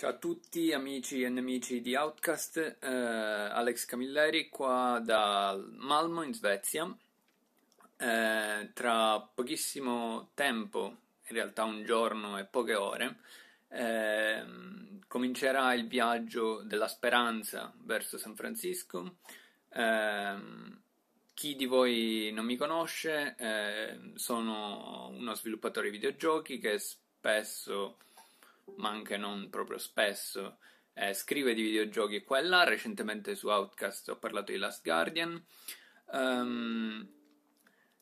Ciao a tutti amici e nemici di Outcast, eh, Alex Camilleri qua da Malmo in Svezia. Eh, tra pochissimo tempo, in realtà un giorno e poche ore, eh, comincerà il viaggio della speranza verso San Francisco. Ehm, chi di voi non mi conosce, eh, sono uno sviluppatore di videogiochi che spesso ma anche non proprio spesso. Eh, scrive di videogiochi qua e là, recentemente su Outcast ho parlato di Last Guardian. Um,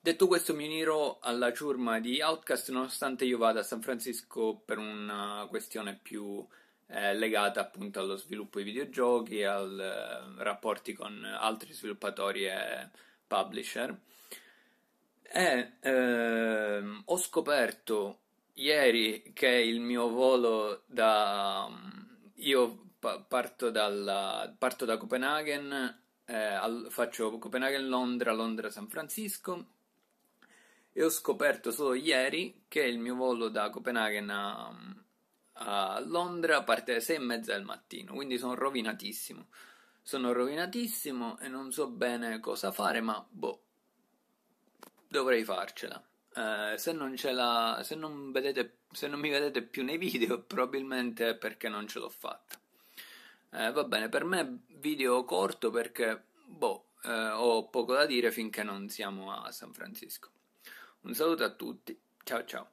detto questo mi unirò alla ciurma di Outcast nonostante io vada a San Francisco per una questione più eh, legata appunto allo sviluppo di videogiochi, al eh, rapporti con altri sviluppatori e publisher. E ehm, ho scoperto ieri che il mio volo da... io parto, dalla, parto da Copenaghen, eh, al, faccio Copenaghen-Londra, Londra-San Francisco e ho scoperto solo ieri che il mio volo da Copenaghen a, a Londra parte alle 6 e mezza del mattino, quindi sono rovinatissimo. Sono rovinatissimo e non so bene cosa fare, ma boh, dovrei farcela. Eh, se, non la, se, non vedete, se, non mi vedete più nei video, probabilmente è perché non ce l'ho fatta. Eh, va bene, per me video corto perché boh, eh, ho poco da dire finché non siamo a San Francisco. Un saluto a tutti, ciao ciao.